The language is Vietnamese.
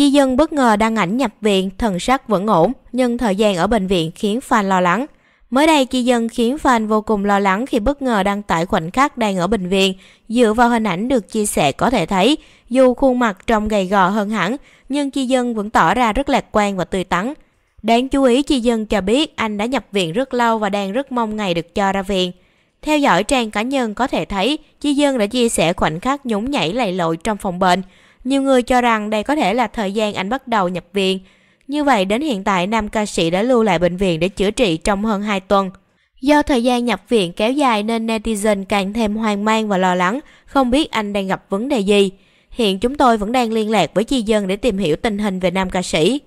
Di dân bất ngờ đăng ảnh nhập viện, thần sắc vẫn ổn, nhưng thời gian ở bệnh viện khiến fan lo lắng. Mới đây, Chi Dân khiến fan vô cùng lo lắng khi bất ngờ đăng tải khoảnh khắc đang ở bệnh viện. Dựa vào hình ảnh được chia sẻ có thể thấy, dù khuôn mặt trông gầy gò hơn hẳn, nhưng Chi Dân vẫn tỏ ra rất lạc quan và tươi tắn. Đáng chú ý, Chi Dân cho biết anh đã nhập viện rất lâu và đang rất mong ngày được cho ra viện. Theo dõi trang cá nhân có thể thấy, Chi Dân đã chia sẻ khoảnh khắc nhún nhảy lầy lội trong phòng bệnh. Nhiều người cho rằng đây có thể là thời gian anh bắt đầu nhập viện. Như vậy đến hiện tại nam ca sĩ đã lưu lại bệnh viện để chữa trị trong hơn 2 tuần. Do thời gian nhập viện kéo dài nên netizen càng thêm hoang mang và lo lắng, không biết anh đang gặp vấn đề gì. Hiện chúng tôi vẫn đang liên lạc với chi dân để tìm hiểu tình hình về nam ca sĩ.